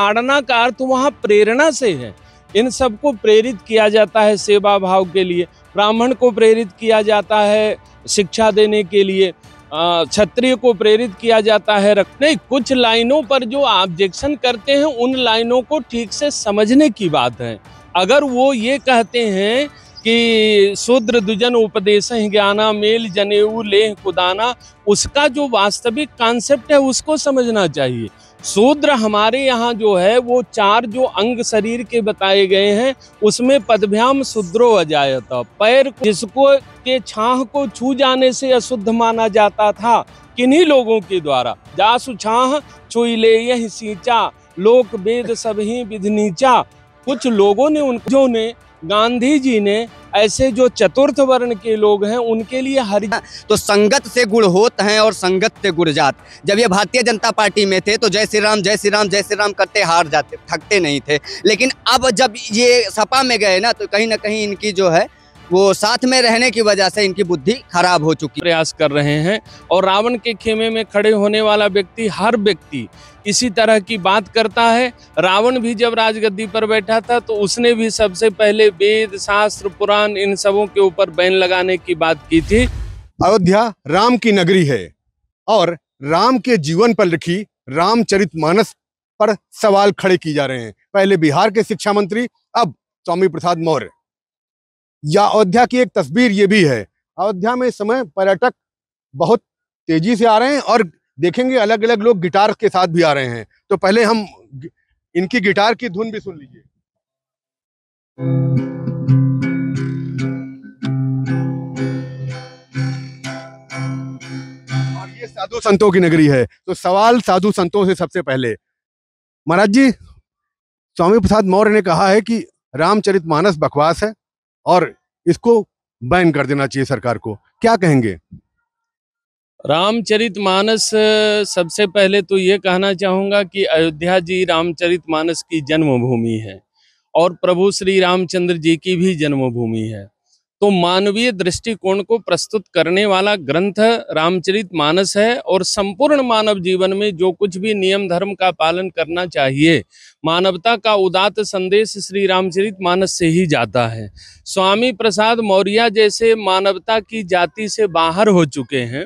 ताड़ना का अर्थ वहाँ प्रेरणा से है इन सबको प्रेरित किया जाता है सेवा भाव के लिए ब्राह्मण को प्रेरित किया जाता है शिक्षा देने के लिए क्षत्रिय को प्रेरित किया जाता है रखने कुछ लाइनों पर जो ऑब्जेक्शन करते हैं उन लाइनों को ठीक से समझने की बात है अगर वो ये कहते हैं कि शूद्र दुजन उपदेश ज्ञाना मेल जनेऊ लेह कुदाना उसका जो वास्तविक कॉन्सेप्ट है उसको समझना चाहिए शूद्र हमारे यहाँ जो है वो चार जो अंग शरीर के बताए गए हैं उसमें पदभ्याम शूद्रो अजायत पैर जिसको के छाह को छू जाने से अशुद्ध माना जाता था किन्हीं लोगों के द्वारा जासु छाह छुले यह सींचा लोक वेद सभी विधनीचा कुछ लोगों ने उनको ने गांधी जी ने ऐसे जो चतुर्थ वर्ण के लोग हैं उनके लिए हर हाँ, तो संगत से गुण होत हैं और संगत से गुण जात जब ये भारतीय जनता पार्टी में थे तो जय श्री राम जय श्री राम जय श्री राम करते हार जाते थकते नहीं थे लेकिन अब जब ये सपा में गए ना तो कहीं ना कहीं इनकी जो है वो साथ में रहने की वजह से इनकी बुद्धि खराब हो चुकी प्रयास कर रहे हैं और रावण के खेमे में खड़े होने वाला व्यक्ति हर व्यक्ति इसी तरह की बात करता है रावण भी जब राजगद्दी पर बैठा था तो उसने भी सबसे पहले वेद शास्त्र पुराण इन सबों के ऊपर बैन लगाने की बात की थी अयोध्या राम की नगरी है और राम के जीवन पर लिखी रामचरित पर सवाल खड़े किए जा रहे हैं पहले बिहार के शिक्षा मंत्री अब स्वामी प्रसाद मौर्य या अयोध्या की एक तस्वीर ये भी है अयोध्या में इस समय पर्यटक बहुत तेजी से आ रहे हैं और देखेंगे अलग अलग लोग गिटार के साथ भी आ रहे हैं तो पहले हम इनकी गिटार की धुन भी सुन लीजिए और ये साधु संतों की नगरी है तो सवाल साधु संतों से सबसे पहले महाराज जी स्वामी प्रसाद मौर्य ने कहा है कि रामचरितमानस बकवास है और इसको बैन कर देना चाहिए सरकार को क्या कहेंगे रामचरित मानस सबसे पहले तो ये कहना चाहूँगा कि अयोध्या जी रामचरित मानस की जन्मभूमि है और प्रभु श्री रामचंद्र जी की भी जन्मभूमि है तो मानवीय दृष्टिकोण को प्रस्तुत करने वाला ग्रंथ रामचरित मानस है और संपूर्ण मानव जीवन में जो कुछ भी नियम धर्म का पालन करना चाहिए मानवता का उदात संदेश श्री रामचरित मानस से ही जाता है स्वामी प्रसाद मौर्य जैसे मानवता की जाति से बाहर हो चुके हैं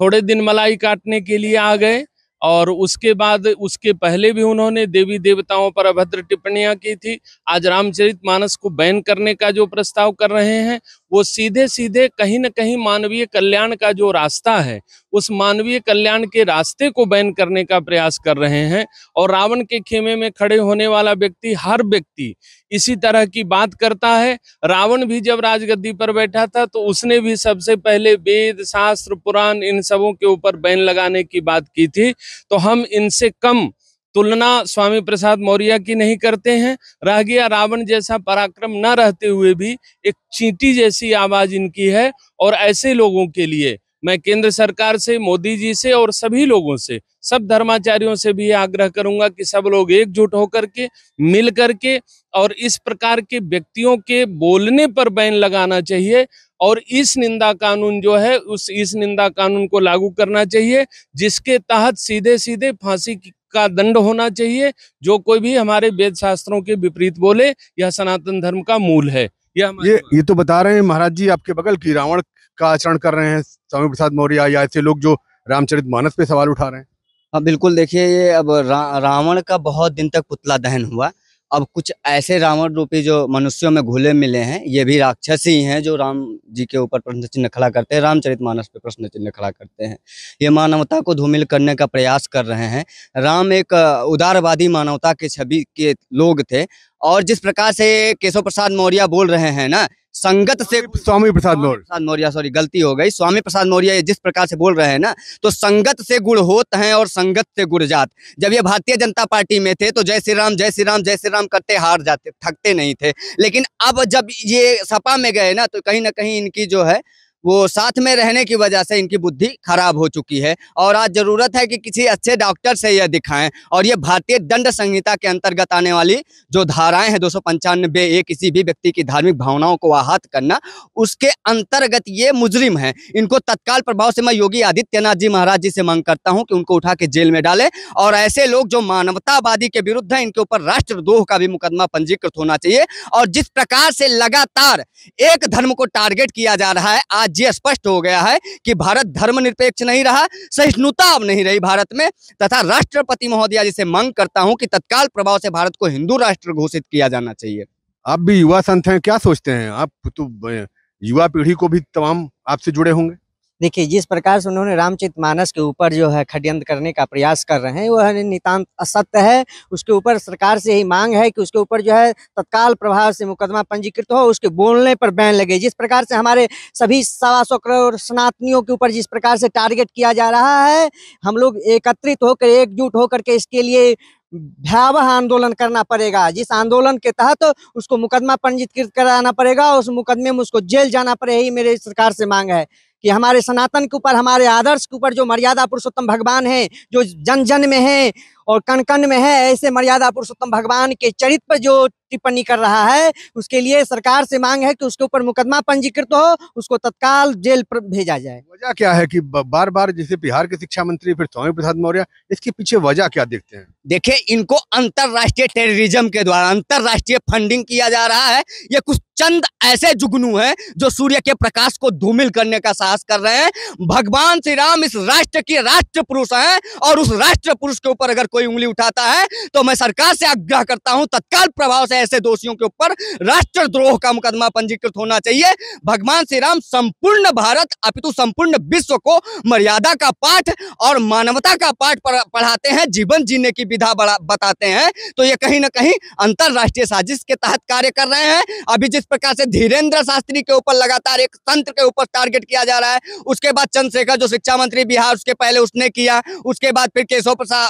थोड़े दिन मलाई काटने के लिए आ गए और उसके बाद उसके पहले भी उन्होंने देवी देवताओं पर अभद्र टिप्पणियां की थी आज रामचरित मानस को बैन करने का जो प्रस्ताव कर रहे हैं वो सीधे सीधे कहीं ना कहीं मानवीय कल्याण का जो रास्ता है उस मानवीय कल्याण के रास्ते को बैन करने का प्रयास कर रहे हैं और रावण के खेमे में खड़े होने वाला व्यक्ति हर व्यक्ति इसी तरह की बात करता है रावण भी जब राजगद्दी पर बैठा था तो उसने भी सबसे पहले वेद शास्त्र पुराण इन सबों के ऊपर बैन लगाने की बात की थी तो हम इनसे कम तुलना स्वामी प्रसाद मौर्य की नहीं करते हैं रागिया रावण जैसा पराक्रम न रहते हुए भी एक चींटी जैसी आवाज इनकी है और ऐसे लोगों के लिए मैं केंद्र सरकार से मोदी जी से और सभी लोगों से सब धर्माचार्यों से भी आग्रह करूंगा कि सब लोग एकजुट होकर के मिल करके और इस प्रकार के व्यक्तियों के बोलने पर बैन लगाना चाहिए और इस निंदा कानून जो है उस इस निंदा कानून को लागू करना चाहिए जिसके तहत सीधे सीधे फांसी की का दंड होना चाहिए जो कोई भी हमारे वेद शास्त्रों के विपरीत बोले यह सनातन धर्म का मूल है यह ये ये तो बता रहे हैं महाराज जी आपके बगल की रावण का आचरण कर रहे हैं स्वामी प्रसाद मौर्य या ऐसे लोग जो रामचरित मानस पे सवाल उठा रहे हैं हाँ बिल्कुल देखिए ये अब रा, रावण का बहुत दिन तक पुतला दहन हुआ अब कुछ ऐसे रावण रूपी जो मनुष्यों में घुले मिले हैं ये भी राक्षस ही हैं जो राम जी के ऊपर प्रश्न चिन्ह खड़ा करते हैं रामचरित मानस पे प्रश्न चिन्ह खड़ा करते हैं ये मानवता को धूमिल करने का प्रयास कर रहे हैं राम एक उदारवादी मानवता के छवि के लोग थे और जिस प्रकार से केशव प्रसाद मौर्य बोल रहे हैं ना संगत से स्वामी प्रसाद मौर्य सॉरी गलती हो गई स्वामी प्रसाद मौर्य जिस प्रकार से बोल रहे हैं ना तो संगत से गुड़ होते हैं और संगत से गुड़ जात जब ये भारतीय जनता पार्टी में थे तो जय श्री राम जय श्री राम जय श्री राम करते हार जाते थकते नहीं थे लेकिन अब जब ये सपा में गए ना तो कहीं ना कहीं इनकी जो है वो साथ में रहने की वजह से इनकी बुद्धि खराब हो चुकी है और आज ज़रूरत है कि किसी अच्छे डॉक्टर से यह दिखाएं और ये भारतीय दंड संहिता के अंतर्गत आने वाली जो धाराएं हैं दो सौ पंचानबे ए किसी भी व्यक्ति की धार्मिक भावनाओं को आहत करना उसके अंतर्गत ये मुजरिम है इनको तत्काल प्रभाव से मैं योगी आदित्यनाथ जी महाराज जी से मांग करता हूँ कि उनको उठा के जेल में डालें और ऐसे लोग जो मानवतावादी के विरुद्ध हैं इनके ऊपर राष्ट्रद्रोह का भी मुकदमा पंजीकृत होना चाहिए और जिस प्रकार से लगातार एक धर्म को टारगेट किया जा रहा है आज ये स्पष्ट हो गया है कि भारत धर्मनिरपेक्ष नहीं रहा सहिष्णुता अब नहीं रही भारत में तथा राष्ट्रपति महोदया जी से मांग करता हूँ कि तत्काल प्रभाव से भारत को हिंदू राष्ट्र घोषित किया जाना चाहिए आप भी युवा संत हैं क्या सोचते हैं आप तो युवा पीढ़ी को भी तमाम आपसे जुड़े होंगे देखिए जिस प्रकार से उन्होंने रामचित मानस के ऊपर जो है खड्यंत करने का प्रयास कर रहे हैं वह नितांत असत्य है उसके ऊपर सरकार से यही मांग है कि उसके ऊपर जो है तत्काल प्रभाव से मुकदमा पंजीकृत हो उसके बोलने पर बैन लगे जिस प्रकार से हमारे सभी सवा सौ करोड़ सनातनियों के ऊपर जिस प्रकार से टारगेट किया जा रहा है हम लोग एकत्रित होकर एकजुट होकर के इसके लिए भयावह आंदोलन करना पड़ेगा जिस आंदोलन के तहत तो उसको मुकदमा पंजीकृत कराना पड़ेगा उस मुकदमे में उसको जेल जाना पड़ेगा यही मेरे सरकार से मांग है कि हमारे सनातन के ऊपर हमारे आदर्श के ऊपर जो मर्यादा पुरुषोत्तम भगवान हैं जो जन जन में हैं और कण कण में है ऐसे मर्यादा पुरुषोत्तम भगवान के चरित्र पर जो टिप्पणी कर रहा है उसके लिए सरकार से मांग है कि उसके ऊपर मुकदमा पंजीकृत हो उसको तत्काल जेल पर भेजा जाए वजह क्या है कि बार बार जैसे बिहार के शिक्षा मंत्री फिर स्वामी प्रसाद मौर्य इसके पीछे वजह क्या देखते हैं देखिये इनको अंतरराष्ट्रीय टेररिज्म के द्वारा अंतरराष्ट्रीय फंडिंग किया जा रहा है ये कुछ चंद ऐसे जुगनू हैं जो सूर्य के प्रकाश को धूमिल करने का साहस कर रहे हैं भगवान श्री राम इस राष्ट्र के राष्ट्र पुरुष है और उस राष्ट्र पुरुष के ऊपर अगर कोई कोई उंगली उठाता है तो मैं सरकार से आग्रह करता हूं तत्काल प्रभाव से ऐसे दोषियों के ऊपर राष्ट्रद्रोह का मुकदमा पंजीकृत होना चाहिए भगवान श्री राम संपूर्ण भारत अपितु संपूर्ण विश्व को मर्यादा का पाठ और मानवता का पाठ पढ़ाते हैं जीवन जीने की विधा बताते हैं तो ये कहीं ना कहीं अंतरराष्ट्रीय साजिश के तहत कार्य कर रहे हैं अभी जिस प्रकार से धीरेन्द्र शास्त्री के ऊपर लगातार एक तंत्र के ऊपर टारगेट किया जा रहा है उसके बाद चंद्रशेखर जो शिक्षा मंत्री बिहार उसके पहले उसने किया उसके बाद फिर केशव प्रसाद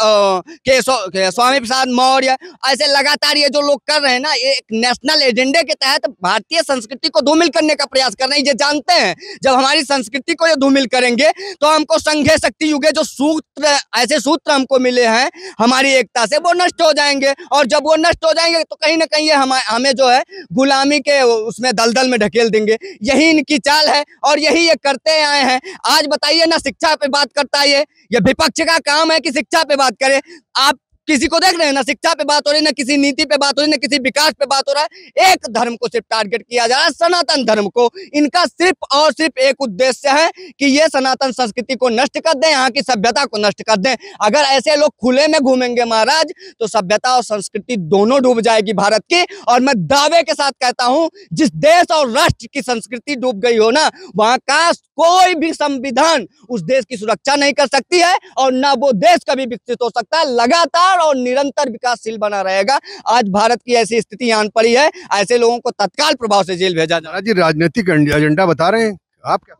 के स्वामी प्रसाद मौर्य ऐसे लगातार ये जो लोग कर रहे हैं ना ये एक नेशनल एजेंडे के तहत भारतीय संस्कृति को धूमिल करने का प्रयास कर रहे हैं ये जानते हैं जब हमारी संस्कृति को ये धूमिल करेंगे तो हमको संघे शक्ति युगे जो सूत्र ऐसे सूत्र हमको मिले हैं हमारी एकता से वो नष्ट हो जाएंगे और जब वो नष्ट हो जाएंगे तो कहीं ना कहीं ये हम हमें जो है गुलामी के उसमें दलदल में ढकेल देंगे यही इनकी चाल है और यही ये करते आए हैं आज बताइए ना शिक्षा पे बात करता है ये ये विपक्ष का काम है कि शिक्षा पे बात करे up किसी को देख रहे हैं ना शिक्षा पे बात हो रही है ना किसी नीति पे बात हो रही है ना किसी विकास पे बात हो रहा है एक धर्म को सिर्फ टारगेट किया जा रहा है सनातन धर्म को इनका सिर्फ और सिर्फ एक उद्देश्य है कि ये सनातन संस्कृति को नष्ट कर दें यहाँ की सभ्यता को नष्ट कर दें अगर ऐसे लोग खुले में घूमेंगे महाराज तो सभ्यता और संस्कृति दोनों डूब जाएगी भारत की और मैं दावे के साथ कहता हूँ जिस देश और राष्ट्र की संस्कृति डूब गई हो ना वहां का कोई भी संविधान उस देश की सुरक्षा नहीं कर सकती है और ना वो देश कभी विकसित हो सकता है लगातार निरंतर और निरंतर विकासशील बना रहेगा आज भारत की ऐसी स्थिति आन पड़ी है ऐसे लोगों को तत्काल प्रभाव से जेल भेजा जा रहा है राजनीतिक एजेंडा बता रहे हैं आप क्या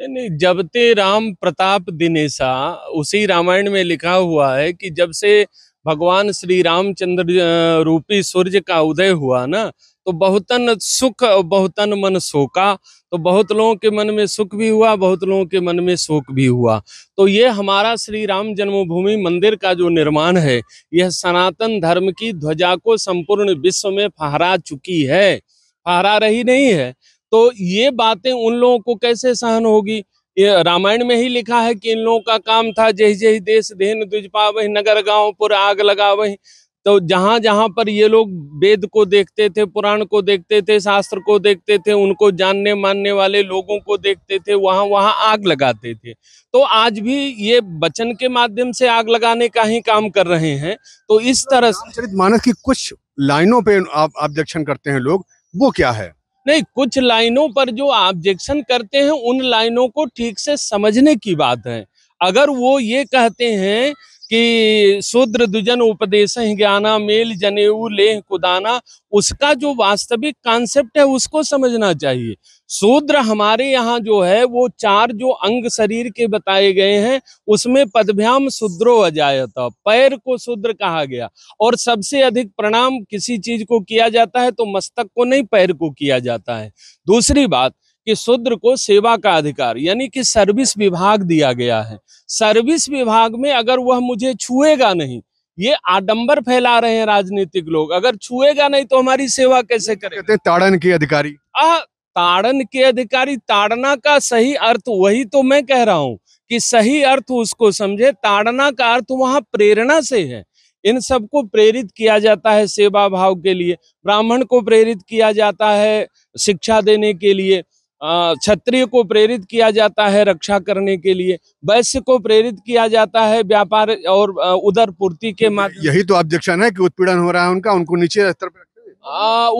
नहीं नहीं जबते राम प्रताप दिनेशा उसी रामायण में लिखा हुआ है कि जब से भगवान श्री रामचंद्र रूपी सूर्य का उदय हुआ ना तो बहुतन सुख और बहुतन मन शोका तो बहुत लोगों के मन में सुख भी हुआ बहुत लोगों के मन में शोक भी हुआ तो ये हमारा श्री राम जन्मभूमि मंदिर का जो निर्माण है यह सनातन धर्म की ध्वजा को संपूर्ण विश्व में फहरा चुकी है फहरा रही नहीं है तो ये बातें उन लोगों को कैसे सहन होगी ये रामायण में ही लिखा है कि इन लोगों का काम था जही जय देश देन दुज नगर गांव पर आग लगा तो जहाँ जहाँ पर ये लोग वेद को देखते थे पुराण को देखते थे शास्त्र को देखते थे उनको जानने मानने वाले लोगों को देखते थे वहाँ वहाँ आग लगाते थे तो आज भी ये वचन के माध्यम से आग लगाने का ही काम कर रहे हैं तो इस तरह से मानस की कुछ लाइनों पे आप ऑब्जेक्शन करते हैं लोग वो क्या है नहीं कुछ लाइनों पर जो ऑब्जेक्शन करते हैं उन लाइनों को ठीक से समझने की बात है अगर वो ये कहते हैं कि शूद्र दुजन उपदेश ज्ञाना मेल जनेऊ लेह कुदाना उसका जो वास्तविक कॉन्सेप्ट है उसको समझना चाहिए शूद्र हमारे यहाँ जो है वो चार जो अंग शरीर के बताए गए हैं उसमें पदभ्याम शूद्रो अजायत पैर को शूद्र कहा गया और सबसे अधिक प्रणाम किसी चीज को किया जाता है तो मस्तक को नहीं पैर को किया जाता है दूसरी बात कि शूद्र को सेवा का अधिकार यानी कि सर्विस विभाग दिया गया है सर्विस विभाग में अगर वह मुझे छुएगा नहीं ये आडंबर फैला रहे हैं राजनीतिक लोग अगर छुएगा नहीं तो हमारी सेवा कैसे करेंगे ताड़न के अधिकारी आ ताड़न के अधिकारी ताड़ना का सही अर्थ वही तो मैं कह रहा हूँ कि सही अर्थ उसको समझे ताड़ना का अर्थ वहां प्रेरणा से है इन सबको प्रेरित किया जाता है सेवा भाव के लिए ब्राह्मण को प्रेरित किया जाता है शिक्षा देने के लिए क्षत्रिय को प्रेरित किया जाता है रक्षा करने के लिए वैश्य को प्रेरित किया जाता है व्यापार और उधर पूर्ति के माध्यम यही तो ऑब्जेक्शन है कि उत्पीड़न हो रहा है उनका उनको नीचे स्तर पर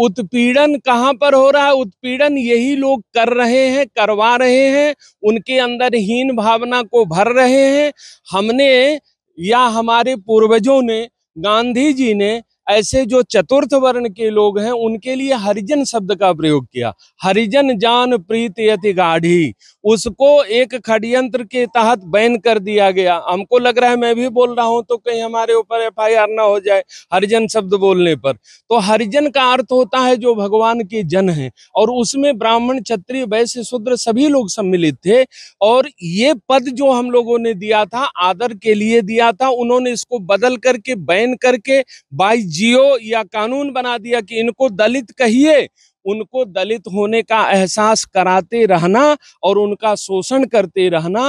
उत्पीड़न कहाँ पर हो रहा है उत्पीड़न यही लोग कर रहे हैं करवा रहे हैं उनके अंदर हीन भावना को भर रहे हैं हमने या हमारे पूर्वजों ने गांधी जी ने ऐसे जो चतुर्थ वर्ण के लोग हैं उनके लिए हरिजन शब्द का प्रयोग किया हरिजन जान प्रीत यति गाढ़ी उसको एक खडयंत्र के तहत बैन कर दिया गया हमको लग रहा है मैं भी बोल रहा हूं तो कहीं हमारे ऊपर एफ आई आर ना हो जाए हरिजन शब्द बोलने पर तो हरिजन का अर्थ होता है जो भगवान के जन है और उसमें ब्राह्मण क्षत्रिय वैश्य शूद्र सभी लोग सम्मिलित थे और ये पद जो हम लोगों ने दिया था आदर के लिए दिया था उन्होंने इसको बदल करके बैन करके बाईस जियो या कानून बना दिया कि इनको दलित कहिए उनको दलित होने का एहसास कराते रहना और उनका शोषण करते रहना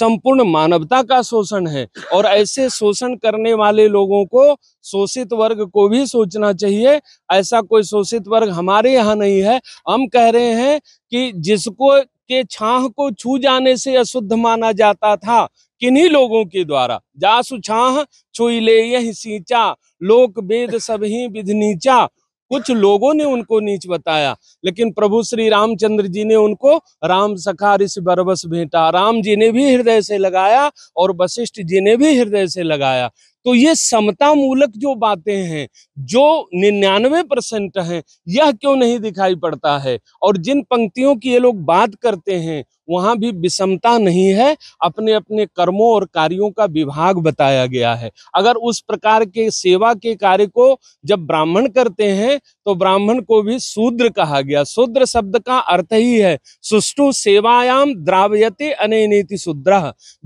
संपूर्ण मानवता का शोषण है और ऐसे शोषण करने वाले लोगों को शोषित वर्ग को भी सोचना चाहिए ऐसा कोई शोषित वर्ग हमारे यहाँ नहीं है हम कह रहे हैं कि जिसको के छांह को छू जाने से अशुद्ध माना जाता था किन्हीं लोगों के द्वारा जासु छाह छुई ले यही सींचा लोक वेद सब ही विध नीचा कुछ लोगों ने उनको नीच बताया लेकिन प्रभु श्री रामचंद्र जी ने उनको राम सखा ऋषि बरबस भेंटा राम जी ने भी हृदय से लगाया और वशिष्ठ जी ने भी हृदय से लगाया तो ये समता मूलक जो बातें हैं जो निन्यानवे परसेंट है यह क्यों नहीं दिखाई पड़ता है और जिन पंक्तियों की ये लोग बात करते हैं वहां भी विषमता नहीं है अपने अपने कर्मों और कार्यों का विभाग बताया गया है अगर उस प्रकार के सेवा के कार्य को जब ब्राह्मण करते हैं तो ब्राह्मण को भी शूद्र कहा गया शूद्र शब्द का अर्थ ही है सुष्टु सेवायाम द्रावयते अनेति शूद्र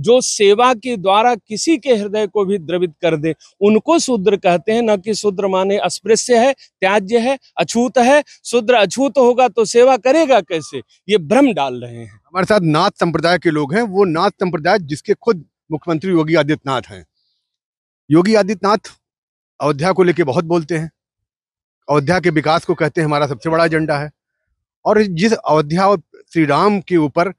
जो सेवा के द्वारा किसी के हृदय को भी द्रवित कर दे उनको शूद्र कहते हैं न कि शूद्र माने अस्पृश्य है त्याज्य है अछूत है शूद्र अछूत होगा तो सेवा करेगा कैसे ये भ्रम डाल रहे हैं हमारे साथ नाथ संप्रदाय के लोग हैं वो नाथ संप्रदाय जिसके खुद मुख्यमंत्री योगी आदित्यनाथ हैं योगी आदित्यनाथ अयोध्या को लेकर बहुत बोलते हैं अयोध्या के विकास को कहते हैं हमारा सबसे बड़ा एजेंडा है और जिस अयोध्या और श्री राम के ऊपर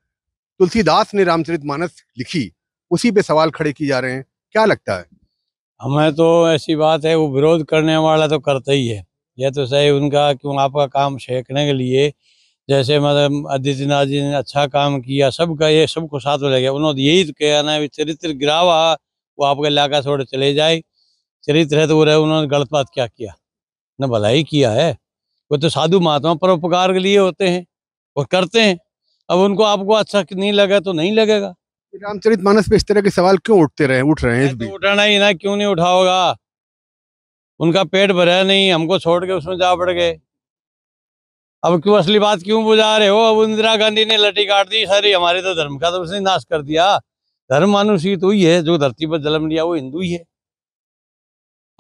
तुलसीदास ने रामचरित मानस लिखी उसी पे सवाल खड़े किए जा रहे हैं क्या लगता है हमें तो ऐसी बात है वो विरोध करने वाला तो करता ही है यह तो सही उनका क्यों आपका काम सेकने के लिए जैसे मतलब आदित्यनाथ जी ने अच्छा काम किया सबका ये सबको साथ में गया उन्होंने यही तो कहना है चरित्र गिरावा वो आपका इलाका छोड़ चले जाए चरित्र है तो वो रहे उन्होंने गलत बात क्या किया ना भलाई किया है वो तो साधु महात्मा परोपकार के लिए होते हैं और करते हैं अब उनको आपको अच्छा नहीं लगा तो नहीं लगेगा रामचरित मानस पे इस तरह के सवाल क्यों उठते रहे उठ रहे हैं तो उठाना ही ना क्यों नहीं उठाओगा उनका पेट भरा नहीं हमको छोड़ के उसमें जा पड़ गए अब क्यों असली बात क्यों बुझा रहे हो अब इंदिरा गांधी ने लटी काट दी सारी हमारे तो धर्म का तो उसने नाश कर दिया धर्म मानुष ही तो ही है जो धरती पर जन्म लिया वो हिंदू ही है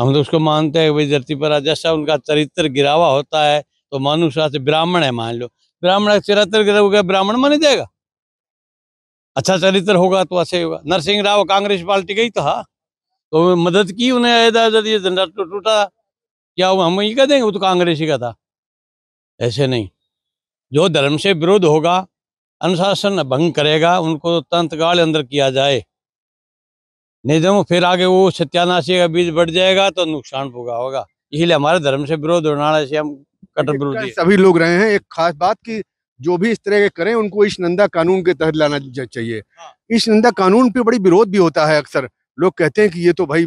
हम तो उसको मानते हैं भाई धरती पर जैसा उनका चरित्र गिरावा होता है तो मानुशास्त्र ब्राह्मण है मान लो ब्राह्मण का चरित्र गिरा ब्राह्मण माने जाएगा अच्छा चरित्र होगा तो ऐसे होगा नरसिंह राव कांग्रेस पार्टी गई तो हाँ तो मदद की उन्हें अयोध्या ये झंडा टूटा क्या हुआ हम ही कह देंगे वो तो कांग्रेस ही का था ऐसे नहीं जो धर्म से विरोध होगा अनुशासन भंग करेगा उनको तंत्र अंदर किया जाए नहीं तो फिर आगे वो सत्यानाशी का बीज बढ़ जाएगा तो नुकसान भुगा होगा इसीलिए हमारे धर्म से विरोध होना से हम कटर विरोधी सभी लोग रहे हैं एक खास बात की जो भी इस तरह के करें उनको इस नंदा कानून के तहत लाना चाहिए हाँ। इस नंदा कानून पे बड़ी विरोध भी होता है अक्सर लोग कहते हैं कि ये तो भाई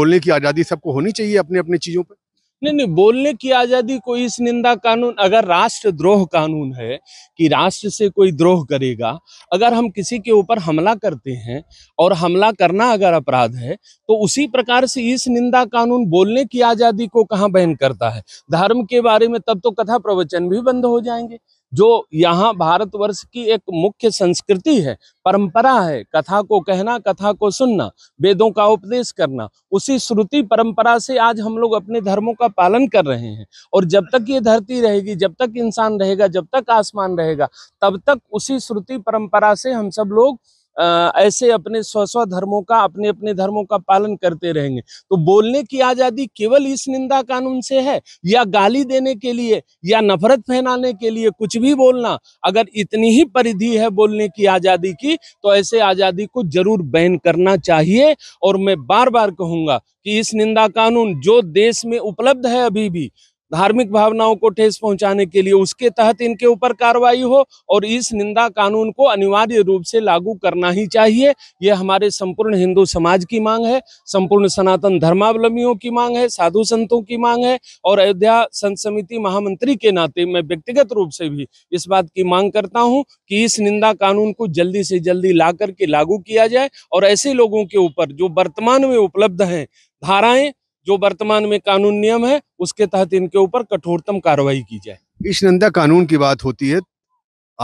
बोलने की आज़ादी सबको होनी चाहिए अपने अपने चीज़ों पर नहीं नहीं बोलने की आज़ादी कोई इस निंदा कानून अगर राष्ट्रद्रोह कानून है कि राष्ट्र से कोई द्रोह करेगा अगर हम किसी के ऊपर हमला करते हैं और हमला करना अगर अपराध है तो उसी प्रकार से इस निंदा कानून बोलने की आज़ादी को कहाँ बैन करता है धर्म के बारे में तब तो कथा प्रवचन भी बंद हो जाएंगे जो यहाँ भारतवर्ष की एक मुख्य संस्कृति है परंपरा है कथा को कहना कथा को सुनना वेदों का उपदेश करना उसी श्रुति परंपरा से आज हम लोग अपने धर्मों का पालन कर रहे हैं और जब तक ये धरती रहेगी जब तक इंसान रहेगा जब तक आसमान रहेगा तब तक उसी श्रुति परंपरा से हम सब लोग ऐसे अपने स्व स्व धर्मों का अपने अपने धर्मों का पालन करते रहेंगे तो बोलने की आज़ादी केवल इस निंदा कानून से है या गाली देने के लिए या नफरत फैलाने के लिए कुछ भी बोलना अगर इतनी ही परिधि है बोलने की आज़ादी की तो ऐसे आज़ादी को जरूर बैन करना चाहिए और मैं बार बार कहूँगा कि इस निंदा कानून जो देश में उपलब्ध है अभी भी धार्मिक भावनाओं को ठेस पहुंचाने के लिए उसके तहत इनके ऊपर कार्रवाई हो और इस निंदा कानून को अनिवार्य रूप से लागू करना ही चाहिए यह हमारे संपूर्ण हिंदू समाज की मांग है संपूर्ण सनातन धर्मावलंबियों की मांग है साधु संतों की मांग है और अयोध्या संत समिति महामंत्री के नाते मैं व्यक्तिगत रूप से भी इस बात की मांग करता हूँ कि इस निंदा कानून को जल्दी से जल्दी ला करके लागू किया जाए और ऐसे लोगों के ऊपर जो वर्तमान में उपलब्ध हैं धाराएं जो वर्तमान में कानून नियम है उसके तहत इनके ऊपर कठोरतम कार्रवाई की जाए ईशनंदा कानून की बात होती है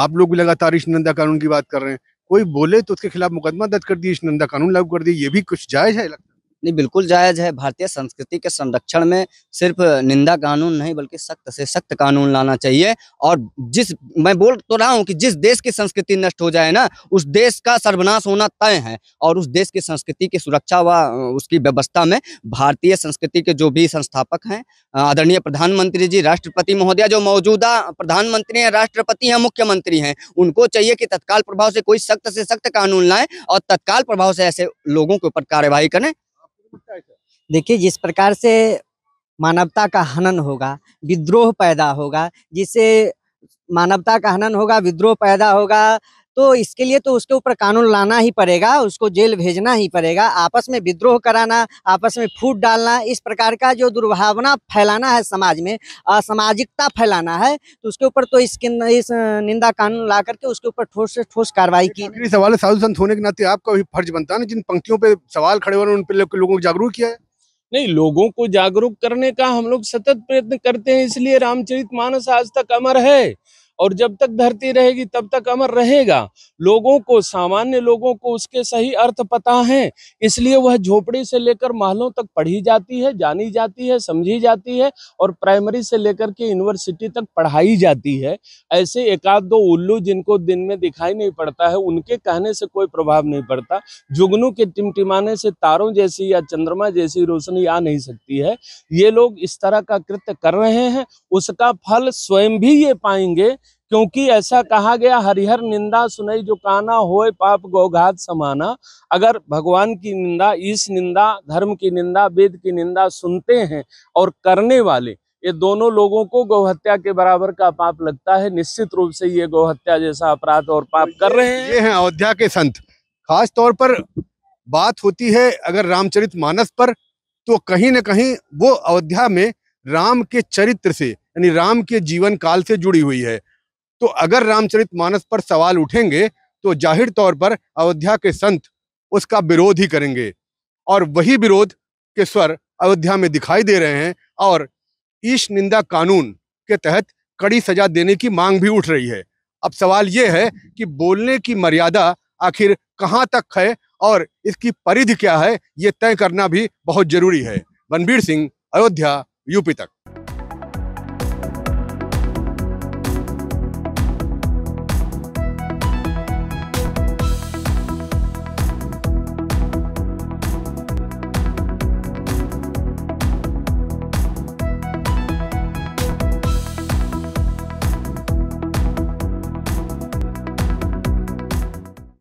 आप लोग भी लगातार ईशनंदा कानून की बात कर रहे हैं कोई बोले तो उसके खिलाफ मुकदमा दर्ज कर दिए ईशनंदा कानून लागू कर दिए ये भी कुछ जायज है लगता नहीं बिल्कुल जायज है भारतीय संस्कृति के संरक्षण में सिर्फ निंदा कानून नहीं बल्कि सख्त से सख्त कानून लाना चाहिए और जिस मैं बोल तो रहा हूँ कि जिस देश की संस्कृति नष्ट हो जाए ना उस देश का सर्वनाश होना तय है और उस देश की संस्कृति की सुरक्षा व उसकी व्यवस्था में भारतीय संस्कृति के जो भी संस्थापक हैं आदरणीय प्रधानमंत्री जी राष्ट्रपति महोदया जो मौजूदा प्रधानमंत्री हैं राष्ट्रपति हैं मुख्यमंत्री हैं उनको चाहिए कि तत्काल प्रभाव से कोई सख्त से सख्त कानून लाएँ और तत्काल प्रभाव से ऐसे लोगों के ऊपर कार्यवाही करें देखिए जिस प्रकार से मानवता का हनन होगा विद्रोह पैदा होगा जिससे मानवता का हनन होगा विद्रोह पैदा होगा तो इसके लिए तो उसके ऊपर कानून लाना ही पड़ेगा उसको जेल भेजना ही पड़ेगा आपस में विद्रोह कराना आपस में फूट डालना इस प्रकार का जो दुर्भावना फैलाना है समाज में असामाजिकता फैलाना है तो उसके ऊपर तो इस, इस निंदा कानून ला करके उसके ऊपर ठोस से ठोस कार्रवाई की सवाल है साधु संत होने के नाते आपका भी फर्ज बनता है ना जिन पंक्तियों पे सवाल खड़े हुए उन पर लोगों को जागरूक किया है नहीं लोगों को जागरूक करने का हम लोग सतत प्रयत्न करते हैं इसलिए रामचरित मानस आज तक अमर है और जब तक धरती रहेगी तब तक अमर रहेगा लोगों को सामान्य लोगों को उसके सही अर्थ पता है इसलिए वह झोपड़ी से लेकर महलों तक पढ़ी जाती है जानी जाती है समझी जाती है और प्राइमरी से लेकर के यूनिवर्सिटी तक पढ़ाई जाती है ऐसे एकाध दो उल्लू जिनको दिन में दिखाई नहीं पड़ता है उनके कहने से कोई प्रभाव नहीं पड़ता जुगनू के टिमटिमाने से तारों जैसी या चंद्रमा जैसी रोशनी आ नहीं सकती है ये लोग इस तरह का कृत्य कर रहे हैं उसका फल स्वयं भी ये पाएंगे क्योंकि ऐसा कहा गया हरिहर निंदा सुनई जो काना होए पाप गौघात समाना अगर भगवान की निंदा ईश निंदा धर्म की निंदा वेद की निंदा सुनते हैं और करने वाले ये दोनों लोगों को गौहत्या के बराबर का पाप लगता है निश्चित रूप से ये गौहत्या जैसा अपराध और पाप कर रहे हैं ये हैं अयोध्या के संत खास तौर पर बात होती है अगर रामचरित मानस पर तो कहीं ना कहीं वो अयोध्या में राम के चरित्र से यानी राम के जीवन काल से जुड़ी हुई है तो अगर रामचरित मानस पर सवाल उठेंगे तो जाहिर तौर पर अयोध्या के संत उसका विरोध ही करेंगे और वही विरोध के स्वर अयोध्या में दिखाई दे रहे हैं और ईश निंदा कानून के तहत कड़ी सजा देने की मांग भी उठ रही है अब सवाल ये है कि बोलने की मर्यादा आखिर कहाँ तक है और इसकी परिधि क्या है ये तय करना भी बहुत जरूरी है बनबीर सिंह अयोध्या यूपी तक